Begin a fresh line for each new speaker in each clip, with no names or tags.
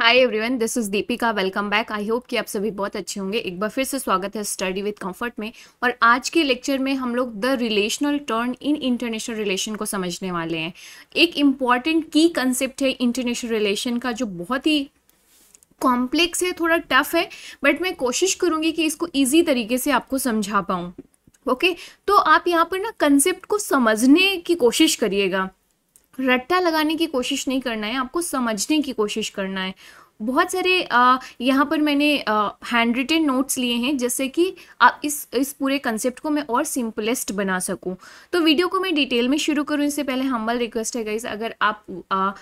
Hi everyone this is Deepika welcome back I hope कि आप सभी बहुत अच्छे होंगे एक बार फिर से स्वागत है स्टडी विद कंफर्ट में और आज के लेक्चर में हम लोग the relational turn in international relation को समझने वाले हैं एक इम्पॉर्टेंट की कंसेप्ट है इंटरनेशनल रिलेशन का जो बहुत ही कॉम्प्लेक्स है थोड़ा टफ है बट मैं कोशिश करूँगी कि इसको ईजी तरीके से आपको समझा पाऊँ ओके okay? तो आप यहाँ पर ना कंसेप्ट को समझने की कोशिश करिएगा रट्टा लगाने की कोशिश नहीं करना है आपको समझने की कोशिश करना है बहुत सारे यहाँ पर मैंने हैंड रिटेन नोट्स लिए हैं जैसे कि आप इस इस पूरे कंसेप्ट को मैं और सिंपलेस्ट बना सकूँ तो वीडियो को मैं डिटेल में शुरू करूँ इससे पहले हम्बल रिक्वेस्ट है गाइज अगर आप आ,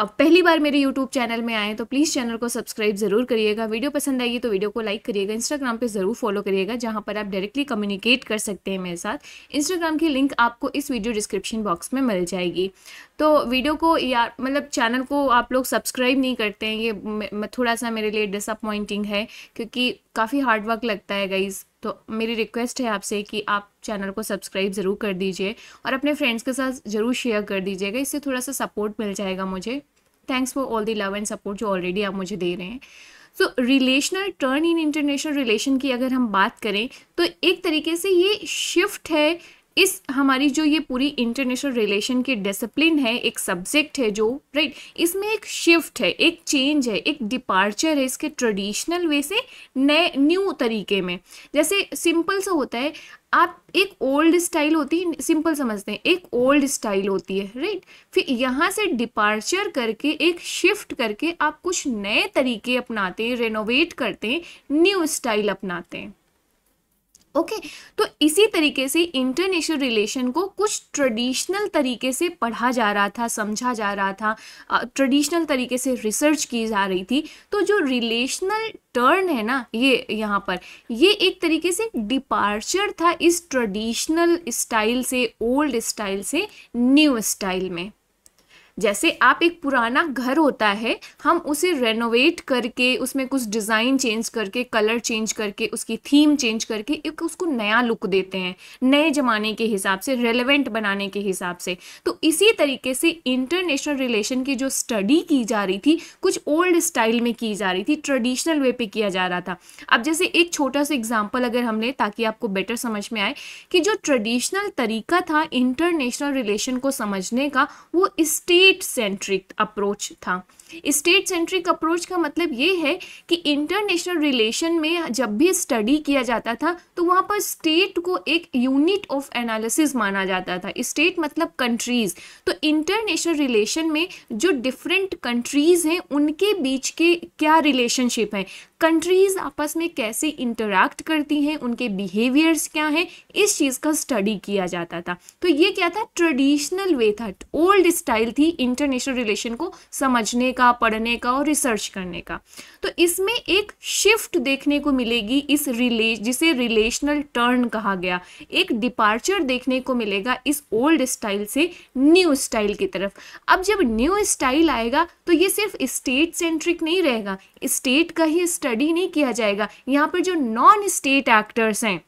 अब पहली बार मेरे यूट्यूब चैनल में आए तो प्लीज़ चैनल को सब्सक्राइब ज़रूर करिएगा वीडियो पसंद आएगी तो वीडियो को लाइक करिएगा इंस्टाग्राम पे ज़रूर फॉलो करिएगा जहाँ पर आप डायरेक्टली कम्युनिकेट कर सकते हैं मेरे साथ इंस्टाग्राम की लिंक आपको इस वीडियो डिस्क्रिप्शन बॉक्स में मिल जाएगी तो वीडियो को या मतलब चैनल को आप लोग सब्सक्राइब नहीं करते हैं ये थोड़ा सा मेरे लिए डिसअपॉइंटिंग है क्योंकि काफ़ी हार्डवर्क लगता है गाइज़ तो मेरी रिक्वेस्ट है आपसे कि आप चैनल को सब्सक्राइब ज़रूर कर दीजिए और अपने फ्रेंड्स के साथ ज़रूर शेयर कर दीजिएगा इससे थोड़ा सा सपोर्ट मिल जाएगा मुझे thanks for all the love and support जो ऑलरेडी आप मुझे दे रहे हैं तो relational turn in international relation की अगर हम बात करें तो एक तरीके से ये शिफ्ट है इस हमारी जो ये पूरी इंटरनेशनल रिलेशन की डिसिप्लिन है एक सब्जेक्ट है जो राइट right, इसमें एक शिफ्ट है एक चेंज है एक डिपार्चर है इसके ट्रेडिशनल वे से नए न्यू तरीके में जैसे सिंपल सा होता है आप एक ओल्ड स्टाइल होती है सिंपल समझते हैं एक ओल्ड स्टाइल होती है राइट फिर यहाँ से डिपार्चर करके एक शिफ्ट करके आप कुछ नए तरीके अपनाते हैं रेनोवेट करते हैं न्यू स्टाइल अपनाते हैं ओके okay, तो इसी तरीके से इंटरनेशनल रिलेशन को कुछ ट्रेडिशनल तरीके से पढ़ा जा रहा था समझा जा रहा था ट्रेडिशनल तरीके से रिसर्च की जा रही थी तो जो रिलेशनल टर्न है ना ये यहाँ पर ये एक तरीके से डिपार्चर था इस ट्रेडिशनल स्टाइल से ओल्ड स्टाइल से न्यू स्टाइल में जैसे आप एक पुराना घर होता है हम उसे रेनोवेट करके उसमें कुछ डिज़ाइन चेंज करके कलर चेंज करके उसकी थीम चेंज करके एक उसको नया लुक देते हैं नए ज़माने के हिसाब से रेलेवेंट बनाने के हिसाब से तो इसी तरीके से इंटरनेशनल रिलेशन की जो स्टडी की जा रही थी कुछ ओल्ड स्टाइल में की जा रही थी ट्रेडिशनल वे पर किया जा रहा था अब जैसे एक छोटा सा एग्जाम्पल अगर हम लें ताकि आपको बेटर समझ में आए कि जो ट्रेडिशनल तरीका था इंटरनेशनल रिलेशन को समझने का वो स्टेट स्टेट सेंट्रिक अप्रोच था स्टेट सेंट्रिक अप्रोच का मतलब ये है कि इंटरनेशनल रिलेशन में जब भी स्टडी किया जाता था तो वहाँ पर स्टेट को एक यूनिट ऑफ एनालिसिस माना जाता था स्टेट मतलब कंट्रीज़ तो इंटरनेशनल रिलेशन में जो डिफरेंट कंट्रीज़ हैं उनके बीच के क्या रिलेशनशिप हैं कंट्रीज़ आपस में कैसे इंटरैक्ट करती हैं उनके बिहेवियर्स क्या हैं इस चीज़ का स्टडी किया जाता था तो ये क्या था ट्रेडिशनल वे था ओल्ड स्टाइल थी इंटरनेशनल रिलेशन को समझने का पढ़ने का और रिसर्च करने का तो इसमें एक शिफ्ट देखने को मिलेगी इस रिले जिसे रिलेशनल टर्न कहा गया एक डिपार्चर देखने को मिलेगा इस ओल्ड स्टाइल से न्यू स्टाइल की तरफ अब जब न्यू स्टाइल आएगा तो ये सिर्फ स्टेट सेंट्रिक नहीं रहेगा स्टेट का ही स्टडी नहीं किया जाएगा यहाँ पर जो नॉन स्टेट एक्टर्स हैं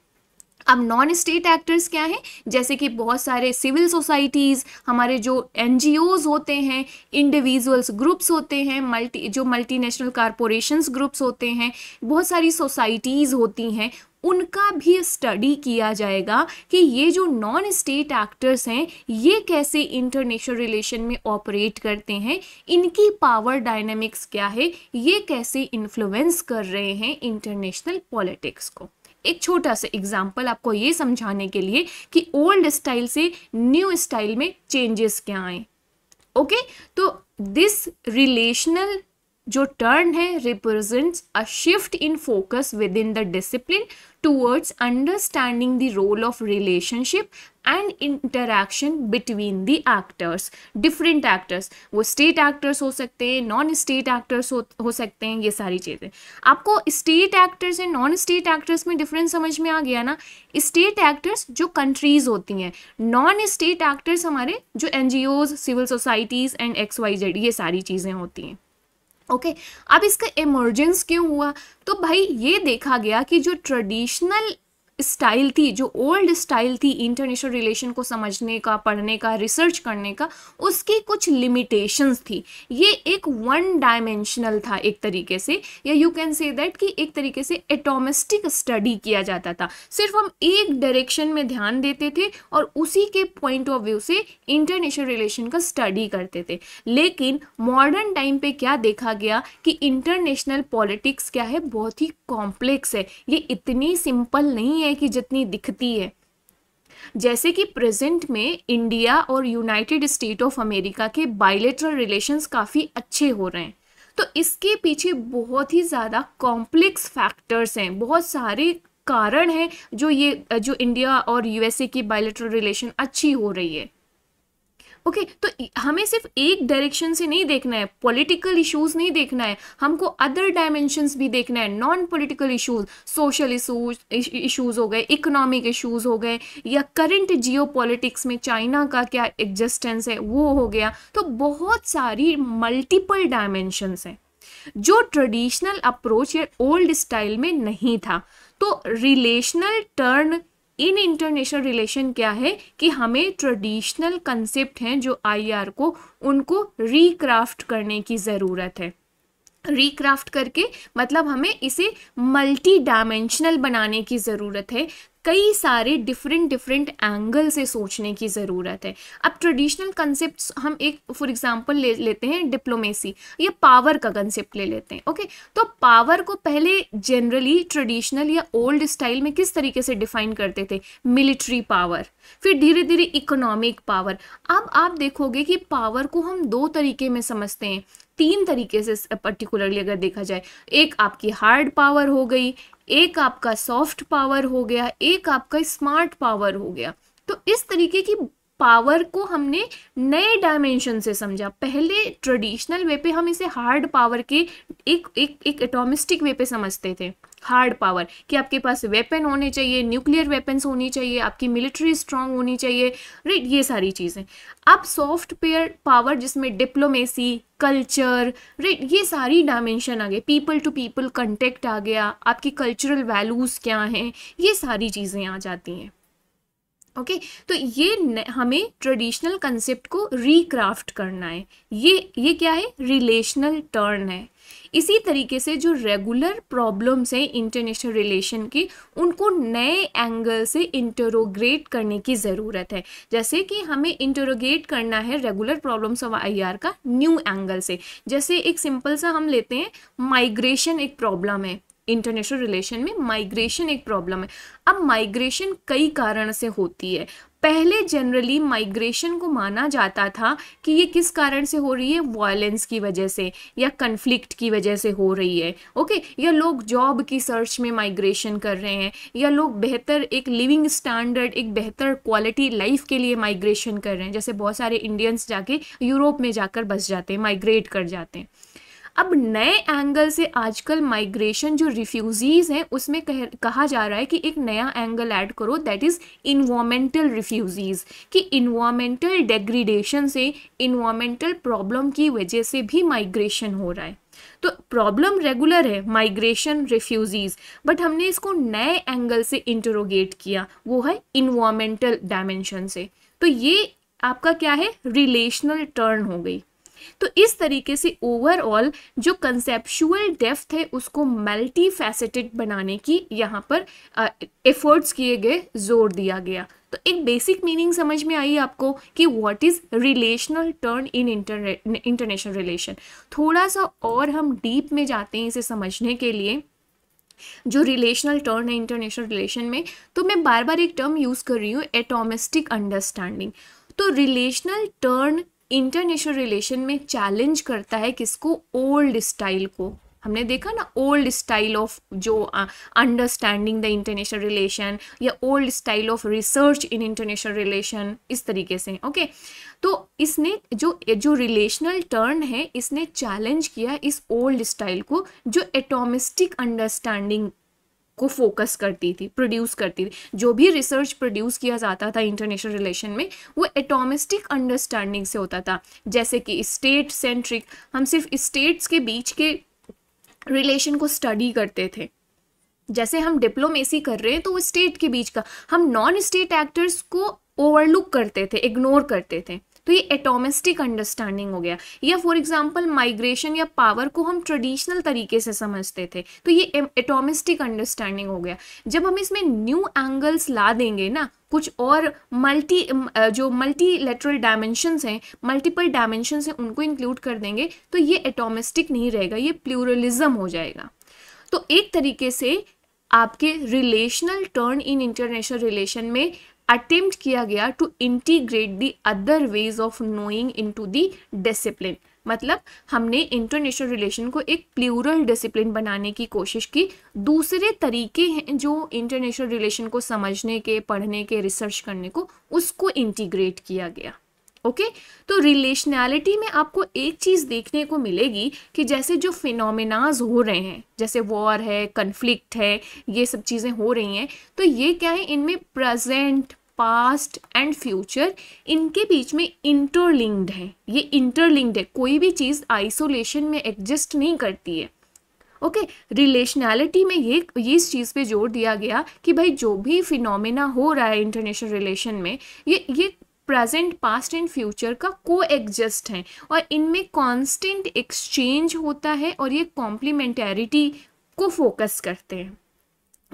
अब नॉन स्टेट एक्टर्स क्या हैं जैसे कि बहुत सारे सिविल सोसाइटीज़ हमारे जो एन होते हैं इंडिविजुअल्स ग्रुप्स होते हैं मल्टी जो मल्टीनेशनल कॉरपोरेशंस ग्रुप्स होते हैं बहुत सारी सोसाइटीज़ होती हैं उनका भी स्टडी किया जाएगा कि ये जो नॉन स्टेट एक्टर्स हैं ये कैसे इंटरनेशनल रिलेशन में ऑपरेट करते हैं इनकी पावर डायनेमिक्स क्या है ये कैसे इन्फ्लुएंस कर रहे हैं इंटरनेशनल पॉलिटिक्स को एक छोटा सा एग्जाम्पल आपको ये समझाने के लिए कि ओल्ड स्टाइल से न्यू स्टाइल में चेंजेस क्या आए ओके okay? तो दिस रिलेशनल जो टर्न है represents a shift in focus within the discipline towards understanding the role of relationship and interaction between the actors different actors वो state actors हो सकते हैं नॉन स्टेट एक्टर्स हो सकते हैं ये सारी चीज़ें आपको state actors and non state actors में डिफरेंस समझ में आ गया ना स्टेट एक्टर्स जो कंट्रीज होती हैं नॉन स्टेट एक्टर्स हमारे जो an civil societies and X Y Z ये सारी चीज़ें होती हैं ओके okay, अब इसका इमरजेंस क्यों हुआ तो भाई ये देखा गया कि जो ट्रेडिशनल स्टाइल थी जो ओल्ड स्टाइल थी इंटरनेशनल रिलेशन को समझने का पढ़ने का रिसर्च करने का उसकी कुछ लिमिटेशंस थी ये एक वन डायमेंशनल था एक तरीके से या यू कैन से दैट कि एक तरीके से एटोमिस्टिक स्टडी किया जाता था सिर्फ हम एक डायरेक्शन में ध्यान देते थे और उसी के पॉइंट ऑफ व्यू से इंटरनेशनल रिलेशन का स्टडी करते थे लेकिन मॉडर्न टाइम पर क्या देखा गया कि इंटरनेशनल पॉलिटिक्स क्या है बहुत ही कॉम्प्लेक्स है ये इतनी सिंपल नहीं है है कि जितनी दिखती है जैसे कि प्रेजेंट में इंडिया और यूनाइटेड स्टेट ऑफ अमेरिका के बायलेटरल रिलेशंस काफ़ी अच्छे हो रहे हैं तो इसके पीछे बहुत ही ज़्यादा कॉम्प्लेक्स फैक्टर्स हैं बहुत सारे कारण हैं जो ये जो इंडिया और यूएसए की बायोलेटरल रिलेशन अच्छी हो रही है ओके okay, तो हमें सिर्फ एक डायरेक्शन से नहीं देखना है पॉलिटिकल इश्यूज नहीं देखना है हमको अदर डायमेंशंस भी देखना है non political issues social issues हो गए इकोनॉमिक इश्यूज हो गए या करंट जियो में चाइना का क्या एग्जिस्टेंस है वो हो गया तो बहुत सारी मल्टीपल डायमेंशंस हैं जो ट्रेडिशनल अप्रोच या ओल्ड स्टाइल में नहीं था तो relational turn in international relation क्या है कि हमें ट्रेडिशनल कंसेप्ट हैं जो आईआर को उनको रिक्राफ्ट करने की ज़रूरत है रिक्राफ्ट करके मतलब हमें इसे मल्टी डायमेंशनल बनाने की ज़रूरत है कई सारे डिफरेंट डिफरेंट एंगल से सोचने की ज़रूरत है अब ट्रेडिशनल कंसेप्ट हम एक फॉर एग्जांपल ले लेते हैं डिप्लोमेसी या पावर का कंसेप्ट ले लेते हैं ओके तो पावर को पहले जनरली ट्रेडिशनल या ओल्ड स्टाइल में किस तरीके से डिफाइन करते थे मिलिट्री पावर फिर धीरे धीरे इकोनॉमिक पावर अब आप देखोगे कि पावर को हम दो तरीके में समझते हैं तीन तरीके से पर्टिकुलरली अगर देखा जाए एक आपकी हार्ड पावर हो गई एक आपका सॉफ्ट पावर हो गया एक आपका स्मार्ट पावर हो गया तो इस तरीके की पावर को हमने नए डायमेंशन से समझा पहले ट्रेडिशनल वे पे हम इसे हार्ड पावर के एक एक एक एटोमिस्टिक वे पे समझते थे हार्ड पावर कि आपके पास वेपन होने चाहिए न्यूक्लियर वेपन्स होनी चाहिए आपकी मिलिट्री स्ट्रांग होनी चाहिए राइट ये सारी चीज़ें अब सॉफ्ट पेयर पावर जिसमें डिप्लोमेसी कल्चर राइट ये सारी डायमेंशन आ गए पीपल टू पीपल कंटेक्ट आ गया आपकी कल्चरल वैल्यूज़ क्या हैं ये सारी चीज़ें आ जाती हैं ओके okay? तो ये हमें ट्रेडिशनल कंसेप्ट को रिक्राफ्ट करना है ये ये क्या है रिलेशनल टर्न है इसी तरीके से जो रेगुलर प्रॉब्लम्स हैं इंटरनेशनल रिलेशन की उनको नए एंगल से इंटरोग्रेट करने की ज़रूरत है जैसे कि हमें इंटरोगेट करना है रेगुलर प्रॉब्लम्स ऑफ आई का न्यू एंगल से जैसे एक सिंपल सा हम लेते हैं माइग्रेशन एक प्रॉब्लम है इंटरनेशनल रिलेशन में माइग्रेशन एक प्रॉब्लम है अब माइग्रेशन कई कारण से होती है पहले जनरली माइग्रेशन को माना जाता था कि ये किस कारण से हो रही है वायलेंस की वजह से या कन्फ्लिक्ट की वजह से हो रही है ओके या लोग जॉब की सर्च में माइग्रेशन कर रहे हैं या लोग बेहतर एक लिविंग स्टैंडर्ड एक बेहतर क्वालिटी लाइफ के लिए माइग्रेशन कर रहे हैं जैसे बहुत सारे इंडियंस जाके यूरोप में जाकर बस जाते हैं माइग्रेट कर जाते हैं अब नए एंगल से आजकल माइग्रेशन जो रिफ्यूजीज़ हैं उसमें कह, कहा जा रहा है कि एक नया एंगल ऐड करो दैट इज़ इन्वामेंटल रिफ्यूजीज़ कि इन्वामेंटल डिग्रीडेशन से इन्वामेंटल प्रॉब्लम की वजह से भी माइग्रेशन हो रहा है तो प्रॉब्लम रेगुलर है माइग्रेशन रिफ्यूजीज बट हमने इसको नए एंगल से इंटरोगेट किया वो है इन्वामेंटल डायमेंशन से तो ये आपका क्या है रिलेशनल टर्न हो गई तो इस तरीके से ओवरऑल जो कंसेप्शुअल डेफ्थ है उसको मल्टी बनाने की यहाँ पर एफर्ट्स किए गए जोर दिया गया तो एक बेसिक मीनिंग समझ में आई आपको कि what is relational turn in international relation थोड़ा सा और हम डीप में जाते हैं इसे समझने के लिए जो रिलेशनल टर्न है इंटरनेशनल रिलेशन में तो मैं बार बार एक टर्म यूज़ कर रही हूँ एटोमिस्टिक अंडरस्टैंडिंग तो रिलेशनल टर्न इंटरनेशनल रिलेशन में चैलेंज करता है किसको ओल्ड स्टाइल को हमने देखा ना ओल्ड स्टाइल ऑफ जो अंडरस्टैंडिंग द इंटरनेशनल रिलेशन या old style of research in international relation इस तरीके से ओके okay? तो इसने जो जो रिलेशनल टर्न है इसने चैलेंज किया इस ओल्ड स्टाइल को जो एटोमिस्टिक अंडरस्टैंडिंग को फोकस करती थी प्रोड्यूस करती थी जो भी रिसर्च प्रोड्यूस किया जाता था इंटरनेशनल रिलेशन में वो एटोमिस्टिक अंडरस्टैंडिंग से होता था जैसे कि स्टेट सेंट्रिक हम सिर्फ स्टेट्स के बीच के रिलेशन को स्टडी करते थे जैसे हम डिप्लोमेसी कर रहे हैं तो वो स्टेट के बीच का हम नॉन स्टेट एक्टर्स को ओवरलुक करते थे इग्नोर करते थे तो ये एटोमिस्टिक अंडरस्टैंडिंग हो गया या फॉर एग्जाम्पल माइग्रेशन या पावर को हम ट्रेडिशनल तरीके से समझते थे तो ये एटोमिस्टिक अंडरस्टैंडिंग हो गया जब हम इसमें न्यू एंगल्स ला देंगे ना कुछ और मल्टी जो मल्टी लेटरल डायमेंशंस हैं मल्टीपल डायमेंशंस हैं उनको इंक्लूड कर देंगे तो ये एटोमिस्टिक नहीं रहेगा ये प्लूरलिज्म हो जाएगा तो एक तरीके से आपके relational turn in international relation में अटेम्प्ट किया गया to integrate the other ways of knowing into the discipline मतलब हमने इंटरनेशनल रिलेशन को एक प्लूरल डिसिप्लिन बनाने की कोशिश की दूसरे तरीके हैं जो इंटरनेशनल रिलेशन को समझने के पढ़ने के रिसर्च करने को उसको इंटीग्रेट किया गया ओके okay? तो रिलेशनैलिटी में आपको एक चीज़ देखने को मिलेगी कि जैसे जो फिनोमिनाज हो रहे हैं जैसे वॉर है कन्फ्लिक्ट है ये सब चीज़ें हो रही हैं तो ये क्या है इनमें प्रेजेंट पास्ट एंड फ्यूचर इनके बीच में इंटरलिंक्ड है ये इंटरलिंक्ड है कोई भी चीज़ आइसोलेशन में एग्जिस्ट नहीं करती है ओके okay, रिलेशनैलिटी में ये ये इस चीज़ पे जोर दिया गया कि भाई जो भी फिनोमेना हो रहा है इंटरनेशनल रिलेशन में ये ये प्रेजेंट पास्ट एंड फ्यूचर का को एग्जिस्ट हैं और इनमें कांस्टेंट एक्सचेंज होता है और ये कॉम्प्लीमेंटेरिटी को फोकस करते हैं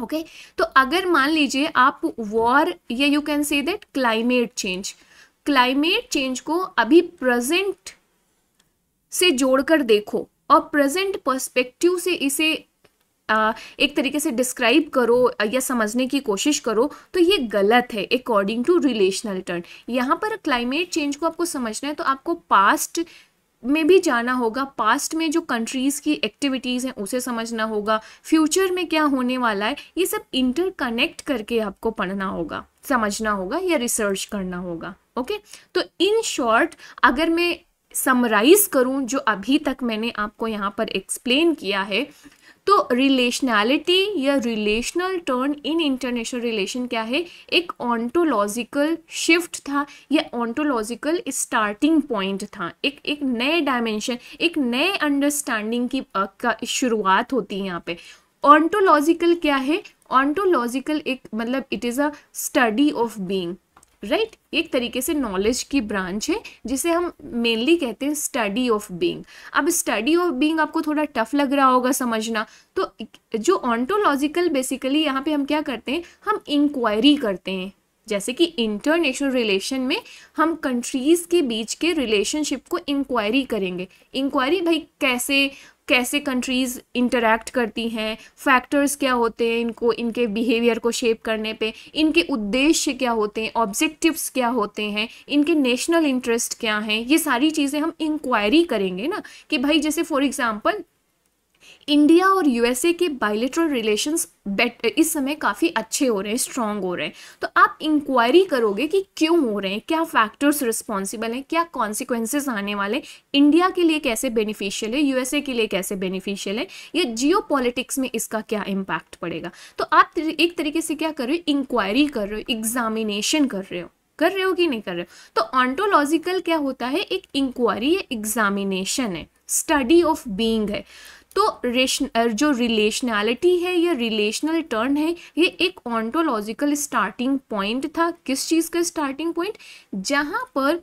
ओके okay? तो अगर मान लीजिए आप वॉर या you can say that climate change climate change को अभी प्रेजेंट से जोड़कर देखो और प्रेजेंट पर्सपेक्टिव से इसे आ, एक तरीके से डिस्क्राइब करो या समझने की कोशिश करो तो ये गलत है अकॉर्डिंग टू रिलेशनल टर्न यहाँ पर क्लाइमेट चेंज को आपको समझना है तो आपको पास्ट में भी जाना होगा पास्ट में जो कंट्रीज़ की एक्टिविटीज़ हैं उसे समझना होगा फ्यूचर में क्या होने वाला है ये सब इंटरकनेक्ट करके आपको पढ़ना होगा समझना होगा या रिसर्च करना होगा ओके तो इन शॉर्ट अगर मैं समराइज़ करूं जो अभी तक मैंने आपको यहाँ पर एक्सप्लेन किया है तो रिलेशनैलिटी या relational turn in international relation क्या है एक ऑन्टोलॉजिकल शिफ्ट था या ऑन्टोलॉजिकल स्टार्टिंग पॉइंट था एक एक नए डायमेंशन एक नए अंडरस्टैंडिंग की का शुरुआत होती है यहाँ पे ऑन्टोलॉजिकल क्या है ऑन्टोलॉजिकल एक मतलब it is a study of being right right? एक तरीके से नॉलेज की ब्रांच है जिसे हम मेनली कहते हैं स्टडी ऑफ बीइंग अब स्टडी ऑफ बीइंग आपको थोड़ा टफ लग रहा होगा समझना तो जो ऑन्टोलॉजिकल बेसिकली यहाँ पे हम क्या करते हैं हम इंक्वायरी करते हैं जैसे कि इंटरनेशनल रिलेशन में हम कंट्रीज़ के बीच के रिलेशनशिप को इंक्वायरी करेंगे इंक्वायरी भाई कैसे कैसे कंट्रीज़ इंटरेक्ट करती हैं फैक्टर्स क्या होते हैं इनको इनके बिहेवियर को शेप करने पे इनके उद्देश्य क्या होते हैं ऑब्जेक्टिव्स क्या होते हैं इनके नेशनल इंटरेस्ट क्या हैं ये सारी चीज़ें हम इंक्वायरी करेंगे ना कि भाई जैसे फॉर एग्ज़ाम्पल इंडिया और यूएसए के बायलिटरल रिलेशंस इस समय काफ़ी अच्छे हो रहे हैं स्ट्रांग हो रहे हैं तो आप इंक्वायरी करोगे कि क्यों हो रहे हैं क्या फैक्टर्स रिस्पॉन्सिबल हैं क्या कॉन्सिक्वेंसेज आने वाले इंडिया के लिए कैसे बेनिफिशियल है यूएसए के लिए कैसे बेनिफिशियल है या जियो में इसका क्या इम्पैक्ट पड़ेगा तो आप एक तरीके से क्या कर रहे हो इंक्वायरी कर रहे हो एग्जामिनेशन कर रहे हो कर रहे हो कि नहीं कर रहे हो तो ऑन्टोलॉजिकल क्या होता है एक इंक्वायरी या एग्जामिनेशन है स्टडी ऑफ बींग है तो जो रिलेशनैलिटी है या रिलेशनल टर्न है ये एक ऑन्टोलॉजिकल स्टार्टिंग पॉइंट था किस चीज़ का स्टार्टिंग पॉइंट जहाँ पर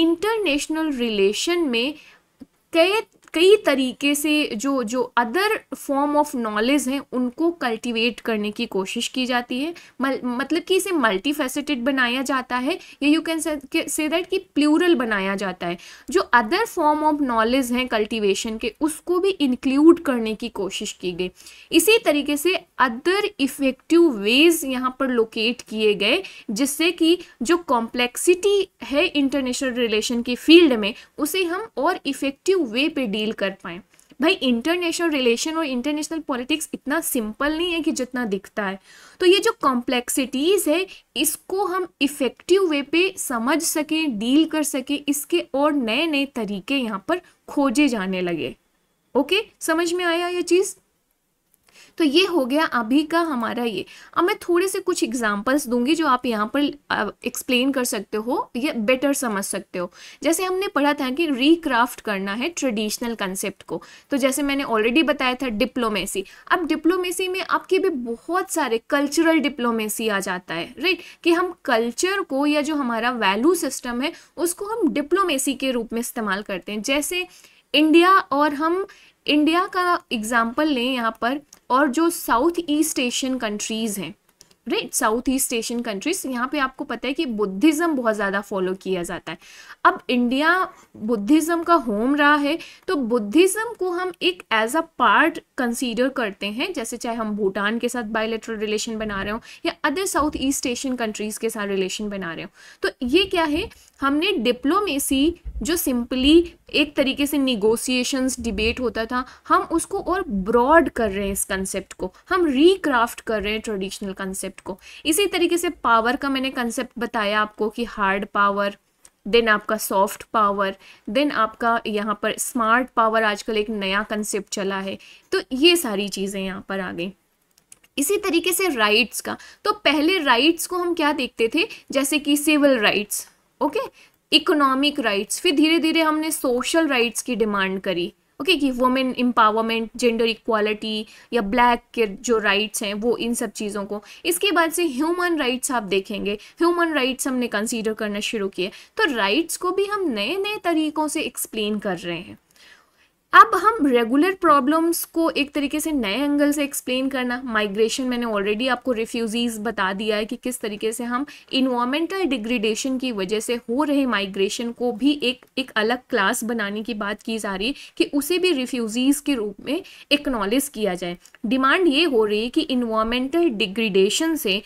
इंटरनेशनल रिलेशन में कई कई तरीके से जो जो अदर फॉर्म ऑफ नॉलेज हैं उनको कल्टीवेट करने की कोशिश की जाती है मल, मतलब कि इसे मल्टीफेसिटेड बनाया जाता है या यू कैन से दैट कि प्लूरल बनाया जाता है जो अदर फॉर्म ऑफ नॉलेज हैं कल्टीवेशन के उसको भी इंक्लूड करने की कोशिश की गई इसी तरीके से अदर इफेक्टिव वेज यहाँ पर लोकेट किए गए जिससे कि जो कॉम्प्लेक्सिटी है इंटरनेशनल रिलेशन की फील्ड में उसे हम और इफेक्टिव वे पे डील डील कर पाएँ भाई इंटरनेशनल रिलेशन और इंटरनेशनल पॉलिटिक्स इतना सिंपल नहीं है कि जितना दिखता है तो ये जो कॉम्प्लेक्सिटीज़ है इसको हम इफ़ेक्टिव वे पे समझ सकें डील कर सकें इसके और नए नए तरीके यहाँ पर खोजे जाने लगे ओके समझ में आया ये चीज़ तो ये हो गया अभी का हमारा ये अब मैं थोड़े से कुछ एग्जाम्पल्स दूंगी जो आप यहाँ पर एक्सप्लेन कर सकते हो या बेटर समझ सकते हो जैसे हमने पढ़ा था कि रिक्राफ्ट करना है ट्रेडिशनल कंसेप्ट को तो जैसे मैंने ऑलरेडी बताया था डिप्लोमेसी अब डिप्लोमेसी में आपके भी बहुत सारे कल्चरल डिप्लोमेसी आ जाता है राइट कि हम कल्चर को या जो हमारा वैल्यू सिस्टम है उसको हम डिप्लोमेसी के रूप में इस्तेमाल करते हैं जैसे इंडिया और हम इंडिया का एग्जाम्पल लें यहाँ पर और जो साउथ ईस्ट एशियन कंट्रीज़ हैं right south east Asian countries यहाँ पे आपको पता है कि बुद्धिज़्म बहुत ज़्यादा फॉलो किया जाता है अब इंडिया बुद्धिज़्म का होम रहा है तो बुद्धिज़्म को हम एक एज अ पार्ट कंसीडर करते हैं जैसे चाहे हम भूटान के साथ बायोलेट्रल रिलेशन बना रहे हो या other south east Asian countries के साथ रिलेशन बना रहे हो तो ये क्या है हमने डिप्लोमेसी जो सिंपली एक तरीके से निगोसिएशंस डिबेट होता था हम उसको और ब्रॉड कर रहे हैं इस कंसेप्ट को हम रीक्राफ्ट कर रहे हैं ट्रेडिशनल कंसेप्ट को इसी तरीके से पावर का मैंने कंसेप्ट बताया आपको कि हार्ड पावर देन आपका सॉफ्ट पावर देन आपका यहाँ पर स्मार्ट पावर आजकल एक नया कंसेप्ट चला है तो ये सारी चीज़ें यहाँ पर आ गई इसी तरीके से राइट्स का तो पहले राइट्स को हम क्या देखते थे जैसे कि civil rights okay economic rights फिर धीरे धीरे हमने सोशल राइट्स की डिमांड करी ओके okay, कि वुमेन एम्पावरमेंट जेंडर इक्वालिटी या ब्लैक के जो राइट्स हैं वो इन सब चीज़ों को इसके बाद से ह्यूमन राइट्स आप देखेंगे ह्यूमन राइट्स हमने कंसीडर करना शुरू किए तो राइट्स को भी हम नए नए तरीक़ों से एक्सप्लेन कर रहे हैं अब हम रेगुलर प्रॉब्लम्स को एक तरीके से नए एंगल से एक्सप्लेन करना माइग्रेशन मैंने ऑलरेडी आपको रिफ्यूजीज़ बता दिया है कि किस तरीके से हम इन्वामेंटल डिग्रेडेशन की वजह से हो रहे माइग्रेशन को भी एक एक अलग क्लास बनाने की बात की जा रही है कि उसे भी रिफ्यूजीज़ के रूप में एक्नॉलेज किया जाए डिमांड ये हो रही है कि इन्वामेंटल डिग्रेडेशन से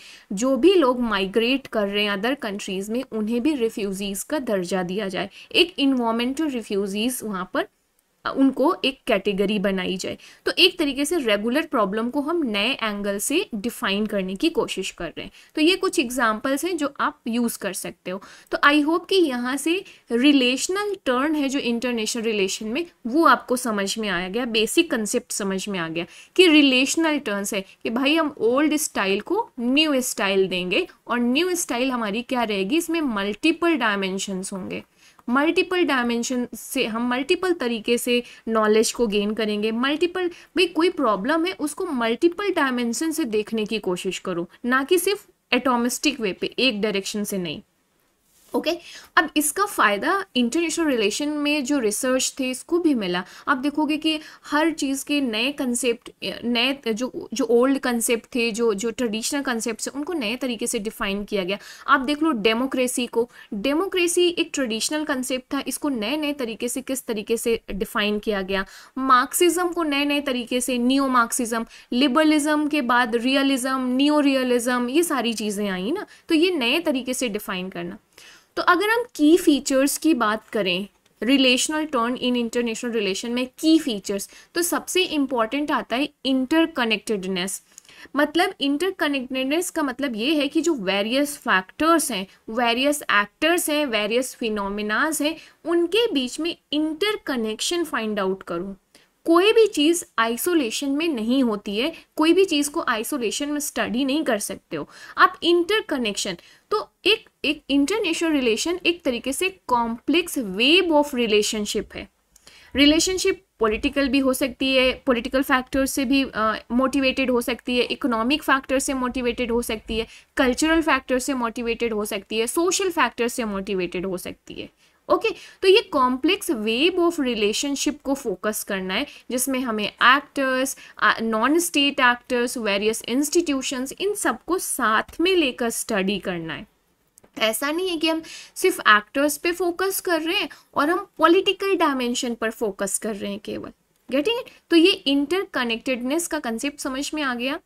जो भी लोग माइग्रेट कर रहे हैं अदर कंट्रीज़ में उन्हें भी रिफ्यूजीज़ का दर्जा दिया जाए एक इन्वामेंटल रिफ्यूजीज़ वहाँ पर उनको एक कैटेगरी बनाई जाए तो एक तरीके से रेगुलर प्रॉब्लम को हम नए एंगल से डिफाइन करने की कोशिश कर रहे हैं तो ये कुछ एग्जाम्पल्स हैं जो आप यूज़ कर सकते हो तो आई होप कि यहाँ से रिलेशनल टर्न है जो इंटरनेशनल रिलेशन में वो आपको समझ में आ गया बेसिक कंसेप्ट समझ में आ गया कि रिलेशनल टर्नस है कि भाई हम ओल्ड स्टाइल को न्यू स्टाइल देंगे और न्यू स्टाइल हमारी क्या रहेगी इसमें मल्टीपल डायमेंशन होंगे मल्टीपल डायमेंशन से हम मल्टीपल तरीके से नॉलेज को गेन करेंगे मल्टीपल भाई कोई प्रॉब्लम है उसको मल्टीपल डायमेंशन से देखने की कोशिश करो ना कि सिर्फ एटोमिस्टिक वे पे एक डायरेक्शन से नहीं ओके okay? अब इसका फ़ायदा इंटरनेशनल रिलेशन में जो रिसर्च थे इसको भी मिला आप देखोगे कि हर चीज़ के नए कंसेप्ट नए जो जो ओल्ड कंसेप्ट थे जो जो ट्रेडिशनल कंसेप्ट थे उनको नए तरीके से डिफाइन किया गया आप देख लो डेमोक्रेसी को डेमोक्रेसी एक ट्रेडिशनल कंसेप्ट था इसको नए नए तरीके से किस तरीके से डिफाइन किया गया मार्क्सिज्म को नए नए तरीके से न्यू मार्क्सिज्म लिबरलिज्म के बाद रियलिज्म न्यू रियलिज्म ये सारी चीज़ें आई ना तो ये नए तरीके से डिफाइन करना तो अगर हम की फीचर्स की बात करें relational turn in international relation में की फीचर्स तो सबसे इम्पॉर्टेंट आता है इंटरकनेक्टेडनेस मतलब इंटरकनेक्टेडनेस का मतलब ये है कि जो वेरियस फैक्टर्स हैं वेरियस एक्टर्स हैं वेरियस फिनोमिनाज हैं उनके बीच में इंटरकनेक्शन फाइंड आउट करूँ कोई भी चीज़ आइसोलेशन में नहीं होती है कोई भी चीज़ को आइसोलेशन में स्टडी नहीं कर सकते हो आप इंटर कनेक्शन तो एक एक इंटरनेशनल रिलेशन एक तरीके से कॉम्प्लेक्स वेब ऑफ रिलेशनशिप है रिलेशनशिप पॉलिटिकल भी हो सकती है पॉलिटिकल फैक्टर से भी मोटिवेटेड uh, हो सकती है इकोनॉमिक फैक्टर से मोटिवेटेड हो सकती है कल्चरल फैक्टर से मोटिवेटेड हो सकती है सोशल फैक्टर से मोटिवेटेड हो सकती है ओके okay, तो ये कॉम्प्लेक्स वेब ऑफ रिलेशनशिप को फोकस करना है जिसमें हमें actors non state actors various institutions इन सबको साथ में लेकर स्टडी करना है ऐसा नहीं है कि हम सिर्फ एक्टर्स पे फोकस कर रहे हैं और हम पॉलिटिकल डायमेंशन पर फोकस कर रहे हैं केवल गेटिंग इट तो ये इंटरकनेक्टेडनेस का कंसेप्ट समझ में आ गया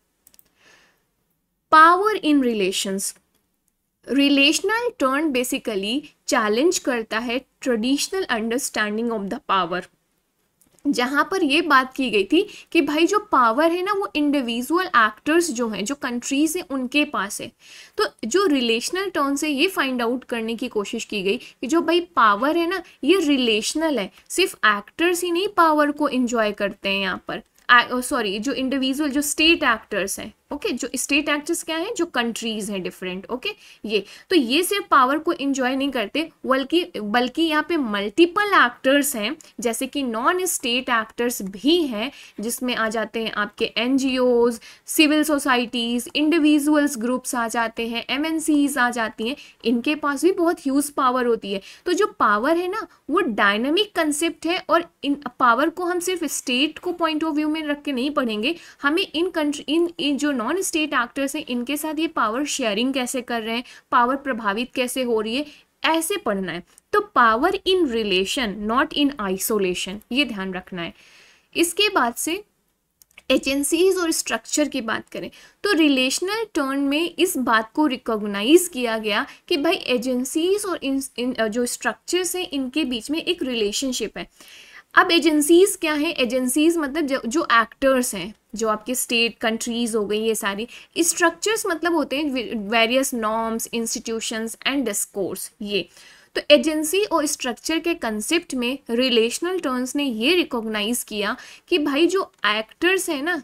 power in relations relational turn basically challenge करता है traditional understanding of the power जहाँ पर ये बात की गई थी कि भाई जो पावर है ना वो इंडिविजुअल एक्टर्स जो हैं जो कंट्रीज़ हैं उनके पास है तो जो रिलेशनल टर्न से ये फाइंड आउट करने की कोशिश की गई कि जो भाई पावर है ना ये रिलेशनल है सिर्फ एक्टर्स ही नहीं पावर को इन्जॉय करते हैं यहाँ पर सॉरी जो इंडिविजुअल जो स्टेट एक्टर्स हैं ओके okay, जो स्टेट एक्टर्स क्या हैं जो कंट्रीज हैं डिफरेंट ओके ये तो ये सिर्फ पावर को इंजॉय नहीं करते बल्कि बल्कि यहाँ पे मल्टीपल एक्टर्स हैं जैसे कि नॉन स्टेट एक्टर्स भी हैं जिसमें आ जाते हैं आपके एन सिविल सोसाइटीज़ इंडिविजुअल्स ग्रुप्स आ जाते हैं एम आ जाती हैं इनके पास भी बहुत ह्यूज पावर होती है तो जो पावर है ना वो डायनेमिक कंसेप्ट है और इन पावर को हम सिर्फ स्टेट को पॉइंट ऑफ व्यू में रख के नहीं पढ़ेंगे हमें इन कंट्री इन, इन जो नॉन स्टेट एक्टर्स हैं इनके साथ ये पावर शेयरिंग कैसे कर रहे हैं पावर प्रभावित कैसे हो रही है ऐसे पढ़ना है तो power in relation not in isolation ये ध्यान रखना है इसके बाद से एजेंसीज और स्ट्रक्चर की बात करें तो रिलेशनल टर्न में इस बात को रिकॉग्नाइज किया गया कि भाई एजेंसीज और इन, इन जो स्ट्रक्चर्स हैं इनके बीच में एक रिलेशनशिप है अब एजेंसीज क्या हैं एजेंसीज मतलब जो, जो एक्टर्स हैं जो आपके स्टेट कंट्रीज हो गई ये सारी स्ट्रक्चर्स मतलब होते हैं various norms institutions and discourse ये तो एजेंसी और स्ट्रक्चर के कंसेप्ट में रिलेशनल टर्म्स ने ये रिकॉग्नाइज किया कि भाई जो एक्टर्स हैं ना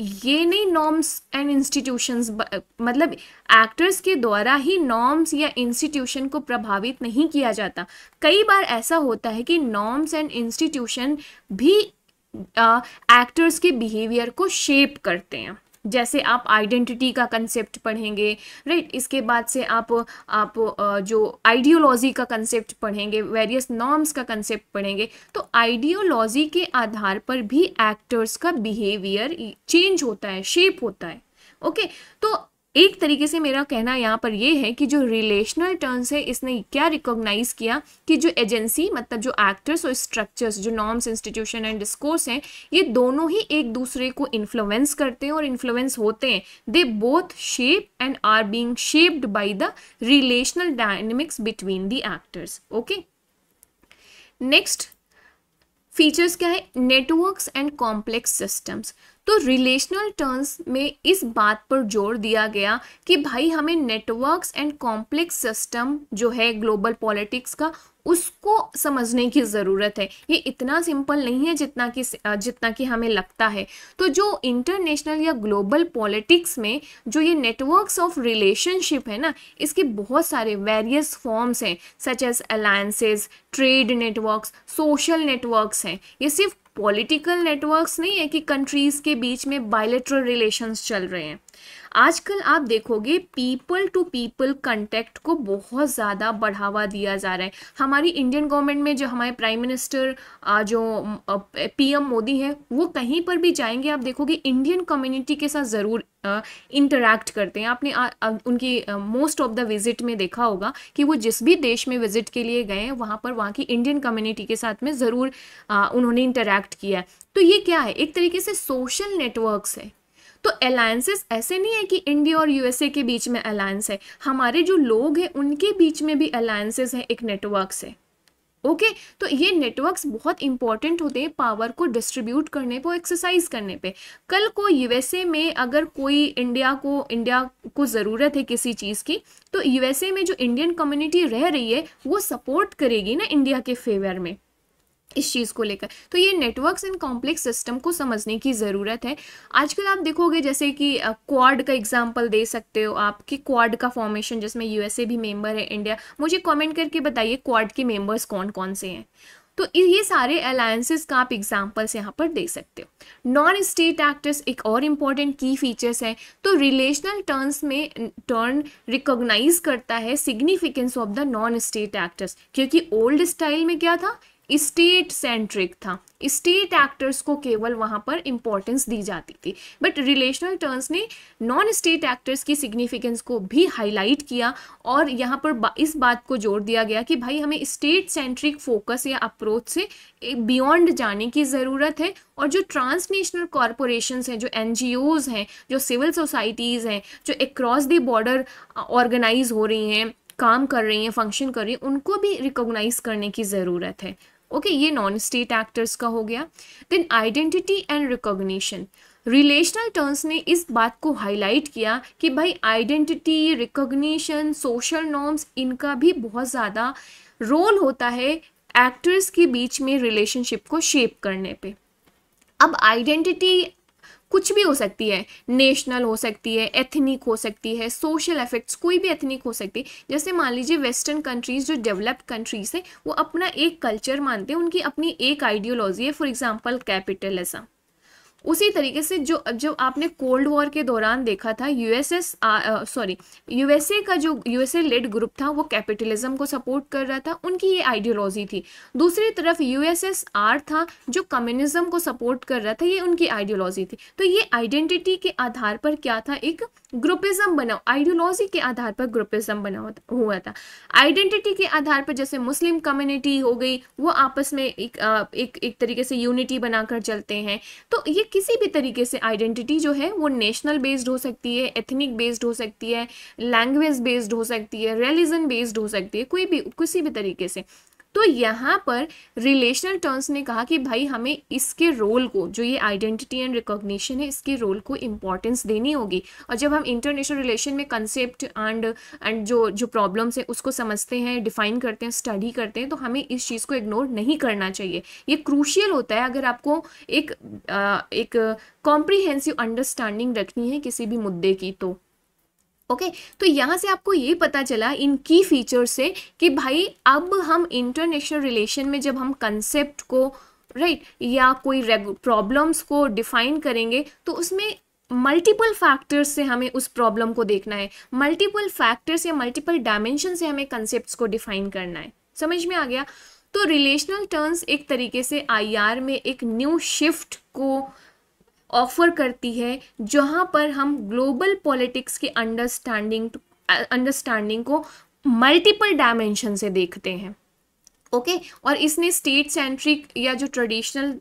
ये नहीं नॉर्म्स एंड इंस्टीट्यूशंस मतलब एक्टर्स के द्वारा ही नॉर्म्स या इंस्टीट्यूशन को प्रभावित नहीं किया जाता कई बार ऐसा होता है कि नॉर्म्स एंड इंस्टीट्यूशन भी एक्टर्स के बिहेवियर को शेप करते हैं जैसे आप आइडेंटिटी का कंसेप्ट पढ़ेंगे राइट इसके बाद से आप आप जो आइडियोलॉजी का कंसेप्ट पढ़ेंगे वेरियस नॉर्म्स का कंसेप्ट पढ़ेंगे तो आइडियोलॉजी के आधार पर भी एक्टर्स का बिहेवियर चेंज होता है शेप होता है ओके okay? तो एक तरीके से मेरा कहना यहाँ पर यह है कि जो रिलेशनल टर्म्स है इसने क्या रिकॉग्नाइज किया कि जो एजेंसी मतलब जो एक्टर्स और स्ट्रक्चर्स जो नॉर्म्स इंस्टीट्यूशन एंड डिस्कोर्स हैं ये दोनों ही एक दूसरे को इन्फ्लुएंस करते हैं और इन्फ्लुएंस होते हैं they both shape and are being shaped by the relational dynamics between the actors okay next features क्या है नेटवर्क्स एंड कॉम्प्लेक्स सिस्टम्स तो रिलेशनल टर्म्स में इस बात पर जोर दिया गया कि भाई हमें नेटवर्क्स एंड कॉम्प्लेक्स सिस्टम जो है ग्लोबल पॉलिटिक्स का उसको समझने की ज़रूरत है ये इतना सिंपल नहीं है जितना कि जितना कि हमें लगता है तो जो इंटरनेशनल या ग्लोबल पॉलिटिक्स में जो ये नेटवर्क्स ऑफ रिलेशनशिप है ना इसके बहुत सारे वेरियस फॉर्म्स हैं such as alliances trade networks social networks हैं ये सिर्फ पॉलिटिकल नेटवर्क्स नहीं है कि कंट्रीज़ के बीच में बायोलेट्रल रिलेशंस चल रहे हैं आजकल आप देखोगे पीपल टू पीपल कंटेक्ट को बहुत ज़्यादा बढ़ावा दिया जा रहा है हमारी इंडियन गवर्नमेंट में जो हमारे प्राइम मिनिस्टर जो पीएम मोदी है वो कहीं पर भी जाएंगे आप देखोगे इंडियन कम्युनिटी के साथ ज़रूर इंटरैक्ट करते हैं आपने आ, आ, उनकी मोस्ट ऑफ द विजिट में देखा होगा कि वो जिस भी देश में विजिट के लिए गए हैं वहाँ पर वहाँ की इंडियन कम्युनिटी के साथ में ज़रूर उन्होंने इंटरैक्ट किया है तो ये क्या है एक तरीके से सोशल नेटवर्क्स है तो अलायंसेस ऐसे नहीं है कि इंडिया और यूएसए के बीच में अलायंस है हमारे जो लोग हैं उनके बीच में भी अलायंसेस हैं एक नेटवर्क से ओके okay, तो ये नेटवर्क्स बहुत इंपॉर्टेंट होते हैं पावर को डिस्ट्रीब्यूट करने पर एक्सरसाइज करने पे कल को यूएसए में अगर कोई इंडिया को इंडिया को ज़रूरत है किसी चीज़ की तो यूएसए में जो इंडियन कम्युनिटी रह रही है वो सपोर्ट करेगी ना इंडिया के फेवर में इस चीज़ को लेकर तो ये नेटवर्क्स एंड कॉम्प्लेक्स सिस्टम को समझने की ज़रूरत है आजकल आप देखोगे जैसे कि क्वाड का एग्जांपल दे सकते हो आप कि क्वाड का फॉर्मेशन जिसमें यूएसए भी मेंबर है इंडिया मुझे कमेंट करके बताइए क्वाड के मेंबर्स कौन कौन से हैं तो ये सारे अलायंसेस का आप एग्जाम्पल्स यहाँ पर दे सकते हो नॉन स्टेट एक्टर्स एक और इम्पॉर्टेंट की फीचर्स हैं तो रिलेशनल टर्न्स में टर्न रिकॉग्नाइज करता है significance of the non state actors क्योंकि ओल्ड स्टाइल में क्या था स्टेट सेंट्रिक था स्टेट एक्टर्स को केवल वहाँ पर इम्पोर्टेंस दी जाती थी बट रिलेशनल टर्म्स ने नॉन स्टेट एक्टर्स की सिग्निफिकेंस को भी हाईलाइट किया और यहाँ पर बा, इस बात को जोर दिया गया कि भाई हमें स्टेट सेंट्रिक फोकस या अप्रोच से बियॉन्ड जाने की ज़रूरत है और जो ट्रांसनेशनल कॉरपोरेशंस हैं जो एन हैं जो सिविल सोसाइटीज़ हैं जो अक्रॉस द बॉर्डर ऑर्गेनाइज हो रही हैं काम कर रही हैं फंक्शन कर रही हैं उनको भी रिकोगनाइज़ करने की ज़रूरत है ओके ये नॉन स्टेट एक्टर्स का हो गया then identity and recognition relational terms ने इस बात को हाईलाइट किया कि भाई आइडेंटिटी रिकॉग्निशन सोशल नॉर्म्स इनका भी बहुत ज़्यादा रोल होता है एक्टर्स के बीच में रिलेशनशिप को शेप करने पे अब आइडेंटिटी कुछ भी हो सकती है नेशनल हो सकती है एथनिक हो सकती है सोशल इफेक्ट्स कोई भी एथनिक हो सकती है जैसे मान लीजिए वेस्टर्न कंट्रीज़ जो डेवलप्ड कंट्रीज़ हैं वो अपना एक कल्चर मानते हैं उनकी अपनी एक आइडियोलॉजी है फॉर एग्जाम्पल कैपिटलिज्म उसी तरीके से जो जब आपने कोल्ड वॉर के दौरान देखा था यूएसएस सॉरी यूएसए का जो यूएसए लेड ग्रुप था वो कैपिटलिज्म को सपोर्ट कर रहा था उनकी ये आइडियोलॉजी थी दूसरी तरफ यूएसएसआर था जो कम्युनिज्म को सपोर्ट कर रहा था ये उनकी आइडियोलॉजी थी तो ये आइडेंटिटी के आधार पर क्या था एक ग्रुपिज्म बना आइडियोलॉजी के आधार पर ग्रुपिज्म बना हुआ था आइडेंटिटी के आधार पर जैसे मुस्लिम कम्युनिटी हो गई वो आपस में एक एक, एक तरीके से यूनिटी बनाकर चलते हैं तो ये किसी भी तरीके से आइडेंटिटी जो है वो नेशनल बेस्ड हो सकती है एथनिक बेस्ड हो सकती है लैंग्वेज बेस्ड हो सकती है रिलीजन बेस्ड हो सकती है कोई भी किसी भी तरीके से तो यहाँ पर रिलेशनल टर्म्स ने कहा कि भाई हमें इसके रोल को जो ये आइडेंटिटी एंड रिकॉग्निशन है इसके रोल को इम्पॉर्टेंस देनी होगी और जब हम इंटरनेशनल रिलेशन में कंसेप्ट एंड एंड जो जो प्रॉब्लम्स हैं उसको समझते हैं डिफाइन करते हैं स्टडी करते हैं तो हमें इस चीज़ को इग्नोर नहीं करना चाहिए ये क्रूशियल होता है अगर आपको एक आ, एक कॉम्प्रीहेंसिव अंडरस्टैंडिंग रखनी है किसी भी मुद्दे की तो ओके okay, तो यहाँ से आपको ये पता चला इन की फीचर से कि भाई अब हम इंटरनेशनल रिलेशन में जब हम कंसेप्ट को राइट right, या कोई प्रॉब्लम्स को डिफाइन करेंगे तो उसमें मल्टीपल फैक्टर्स से हमें उस प्रॉब्लम को देखना है मल्टीपल फैक्टर्स या मल्टीपल डायमेंशन से हमें कंसेप्ट को डिफाइन करना है समझ में आ गया तो रिलेशनल टर्म्स एक तरीके से आई में एक न्यू शिफ्ट को ऑफ़र करती है जहाँ पर हम ग्लोबल पॉलिटिक्स के अंडरस्टैंडिंग अंडरस्टैंडिंग को मल्टीपल डायमेंशन से देखते हैं ओके okay? और इसने स्टेट सेंट्रिक या जो ट्रेडिशनल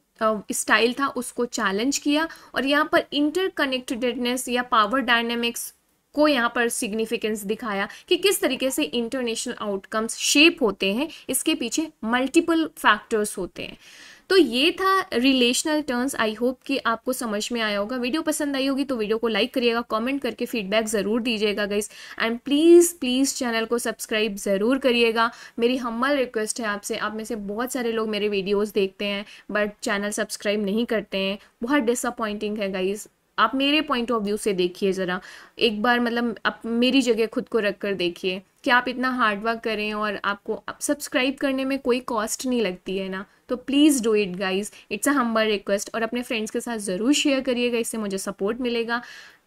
स्टाइल था उसको चैलेंज किया और यहाँ पर इंटरकनेक्टेडनेस या पावर डायनेमिक्स को यहाँ पर सिग्निफिकेंस दिखाया कि किस तरीके से इंटरनेशनल आउटकम्स शेप होते हैं इसके पीछे मल्टीपल फैक्टर्स होते हैं तो ये था रिलेशनल टर्म्स आई होप कि आपको समझ में आया होगा वीडियो पसंद आई होगी तो वीडियो को लाइक करिएगा कमेंट करके फीडबैक ज़रूर दीजिएगा guys and please please channel को सब्सक्राइब ज़रूर करिएगा मेरी हम्बल रिक्वेस्ट है आपसे आप में से बहुत सारे लोग मेरे वीडियोज़ देखते हैं बट चैनल सब्सक्राइब नहीं करते हैं बहुत डिसअपॉइंटिंग है गाइज़ आप मेरे पॉइंट ऑफ व्यू से देखिए ज़रा एक बार मतलब आप मेरी जगह खुद को रख कर देखिए कि आप इतना हार्डवर्क करें और आपको आप सब्सक्राइब करने में कोई कॉस्ट नहीं लगती है ना तो please do it guys it's a humble request और अपने फ्रेंड्स के साथ ज़रूर शेयर करिएगा इससे मुझे सपोर्ट मिलेगा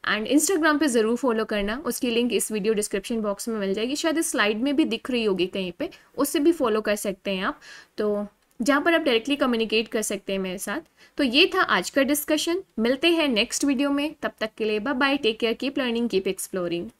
एंड इंस्टाग्राम पे ज़रूर फॉलो करना उसकी लिंक इस वीडियो डिस्क्रिप्शन बॉक्स में मिल जाएगी शायद इस स्लाइड में भी दिख रही होगी कहीं पे उससे भी फॉलो कर सकते हैं आप तो जहाँ पर आप डायरेक्टली कम्युनिकेट कर सकते हैं मेरे साथ तो ये था आज का डिस्कशन मिलते हैं नेक्स्ट वीडियो में तब तक के लिए bye bye take care keep learning keep exploring